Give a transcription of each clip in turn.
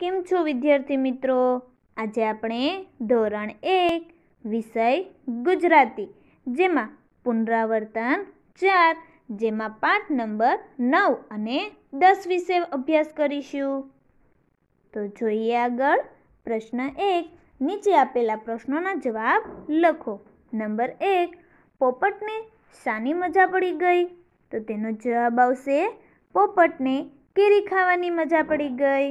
કેમ છો વિદ્યાર્થી મિત્રો આજે આપણે ધોરણ એક વિષય ગુજરાતી જેમાં પુનરાવર્તન ચાર જેમાં પાઠ નંબર નવ અને દસ વિશે અભ્યાસ કરીશું તો જોઈએ આગળ પ્રશ્ન એક નીચે આપેલા પ્રશ્નોના જવાબ લખો નંબર એક પોપટને શાની મજા પડી ગઈ તો તેનો જવાબ આવશે પોપટને કેરી ખાવાની મજા પડી ગઈ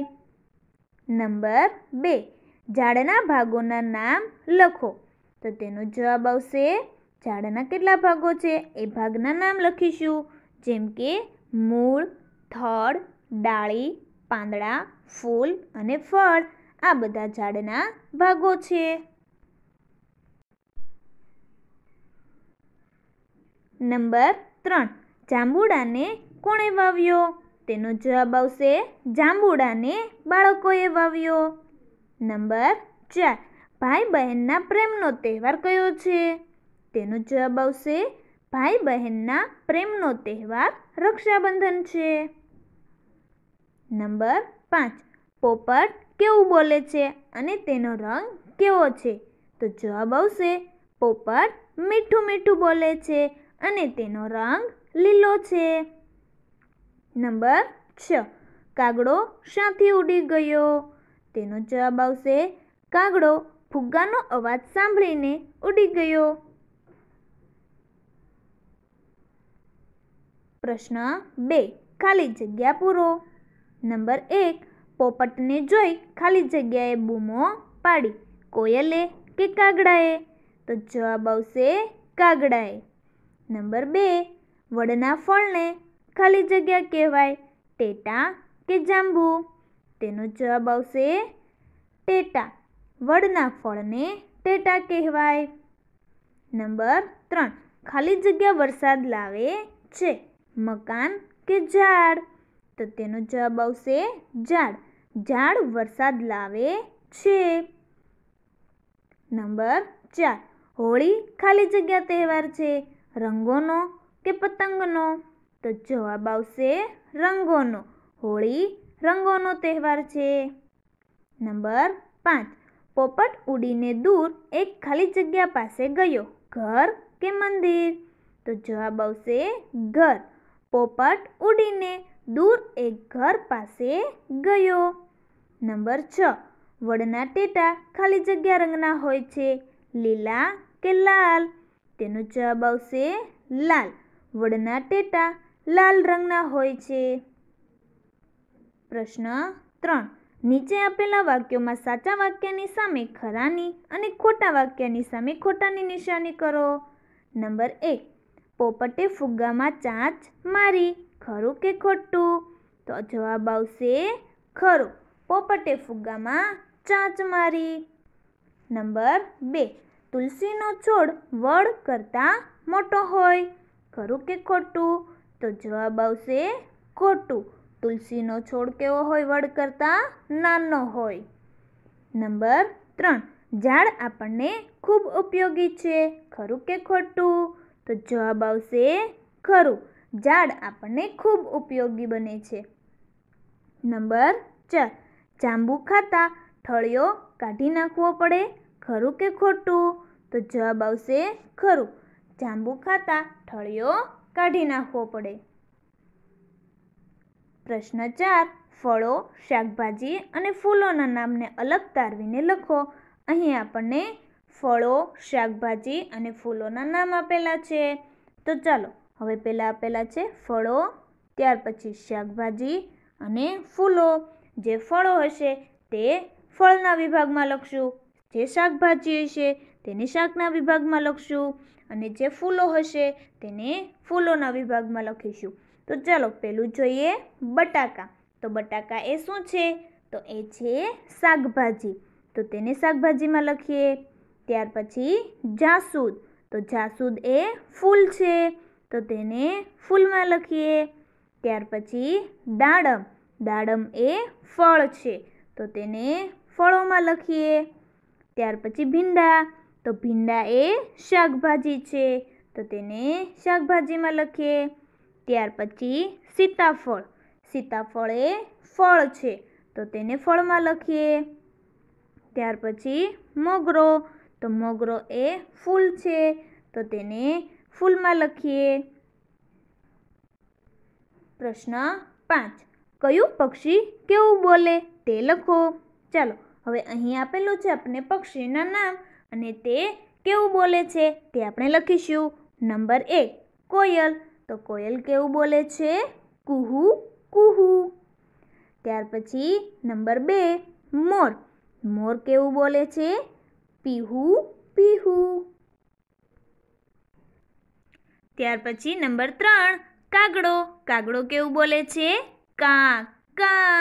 નંબર બે ઝાડના ભાગોના નામ લખો તો તેનો જવાબ આવશે ઝાડના કેટલા ભાગો છે એ ભાગના નામ લખીશું જેમ કે મૂળ થળ ડાળી પાંદડા ફૂલ અને ફળ આ બધા ઝાડના ભાગો છે નંબર ત્રણ જાંબુડાને કોણે વાવ્યો તેનો જવાબ આવશે જાંબુડાને બાળકોએ વાવ્યો નંબર ચાર ભાઈ બહેનના પ્રેમનો તહેવાર કયો છે તેનો જવાબ આવશે ભાઈ બહેનના પ્રેમનો તહેવાર રક્ષાબંધન છે નંબર પાંચ પોપટ કેવું બોલે છે અને તેનો રંગ કેવો છે તો જવાબ આવશે પોપટ મીઠું મીઠું બોલે છે અને તેનો રંગ લીલો છે નંબર છ કાગડો શાથી ઉડી ગયો તેનો જવાબ આવશે કાગડો ફુગ્ગાનો અવાજ સાંભળીને ઉડી ગયો પ્રશ્ન બે ખાલી જગ્યા પૂરો નંબર એક પોપટને જોઈ ખાલી જગ્યાએ બૂમો પાડી કોયલે કે કાગડાએ તો જવાબ આવશે કાગડાએ નંબર બે વડના ફળને ખાલી જગ્યા કહેવાય ટેટા કે જાંબુ તેનો જવાબ આવશે ટેટા વડના ફળને ટેટા કહેવાય નંબર ત્રણ ખાલી જગ્યા વરસાદ લાવે છે મકાન કે ઝાડ તો તેનો જવાબ આવશે ઝાડ ઝાડ વરસાદ લાવે છે નંબર ચાર હોળી ખાલી જગ્યા તહેવાર છે રંગોનો કે પતંગનો તો જવાબ આવશે રંગોનો હોળી રંગોનો તહેવાર છે નંબર પાંચ પોપટ ઉડીને દૂર એક ખાલી જગ્યા પાસે ગયો ઘર કે મંદિર તો જવાબ આવશે ઘર પોપટ ઉડીને દૂર એક ઘર પાસે ગયો નંબર છ વડના ટેટા ખાલી જગ્યા રંગના હોય છે લીલા કે લાલ તેનો જવાબ આવશે લાલ વડના ટેટા લાલ રંગના હોય છે પ્રશ્ન ત્રણ નીચે આપેલા વાક્યોમાં સાચા વાક્યની સામે ખરાની અને ખોટા વાક્યની સામે ખોટાની નિશાની કરો નંબર એક પોપટે ફુગ્ગામાં ચાંચ મારી ખરું કે ખોટું તો જવાબ આવશે ખરું પોપટે ફુગ્ગામાં ચાંચ મારી નંબર બે તુલસીનો છોડ વડ કરતાં મોટો હોય ખરું કે ખોટું તો જવાબ આવશે ખોટું તુલસીનો છોડ કેવો હોય વડ કરતાં નાનો હોય નંબર ત્રણ ઝાડ આપણને ખૂબ ઉપયોગી છે ખરું કે ખોટું તો જવાબ આવશે ખરું ઝાડ આપણને ખૂબ ઉપયોગી બને છે નંબર ચાર જાંબુ ખાતા ઠળિયો કાઢી નાખવો પડે ખરું કે ખોટું તો જવાબ આવશે ખરું જાંબુ ખાતા ઠળિયો કાઢી નાખવો પડે પ્રશ્ન ચાર ફળો શાકભાજી અને ફૂલોના નામને અલગ તારવીને લખો અહીં આપણને ફળો શાકભાજી અને ફૂલોના નામ આપેલા છે તો ચાલો હવે પહેલાં આપેલા છે ફળો ત્યાર પછી શાકભાજી અને ફૂલો જે ફળો હશે તે ફળના વિભાગમાં લખશું જે શાકભાજી હશે તેને શાકના વિભાગમાં લખશું અને જે ફૂલો હશે તેને ફૂલોના વિભાગમાં લખીશું તો ચાલો પહેલું જોઈએ બટાકા તો બટાકા એ શું છે તો એ છે શાકભાજી તો તેને શાકભાજીમાં લખીએ ત્યાર પછી જાસૂદ તો જાસૂદ એ ફૂલ છે તો તેને ફૂલમાં લખીએ ત્યાર પછી દાડમ દાડમ એ ફળ છે તો તેને ફળોમાં લખીએ ત્યાર પછી ભીંડા તો ભીંડા એ શાકભાજી છે તો તેને શાકભાજીમાં લખીએ ત્યાર પછી સીતાફળ સીતાફળ એ ફળ છે તો તેને ફળમાં લખીએ ત્યાર પછી મોગરો તો મોગરો એ ફૂલ છે તો તેને ફૂલમાં લખીએ પ્રશ્ન પાંચ કયું પક્ષી કેવું બોલે તે લખો ચાલો હવે અહીં આપેલું છે આપણે પક્ષીના નામ અને તે કેવું બોલે છે તે આપણે લખીશું નંબર એક કોયલ તો કોયલ કેવું બોલે છે કુહુ કુહુ ત્યાર પછી નંબર બે મોર મોર કેવું બોલે છે પીહુ પીહુ ત્યાર પછી નંબર ત્રણ કાગડો કાગડો કેવું બોલે છે કા કા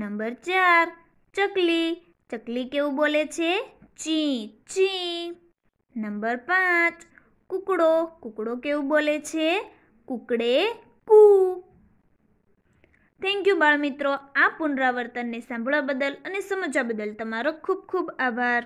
નંબર ચાર ચકલી ચકલી કેવું બોલે છે ચી ચી નંબર પાંચ કુકડો કુકડો કેવું બોલે છે કુકડે કુ થેન્ક યુ બાળમિત્રો આ પુનરાવર્તનને સાંભળવા બદલ અને સમજવા બદલ તમારો ખૂબ ખૂબ આભાર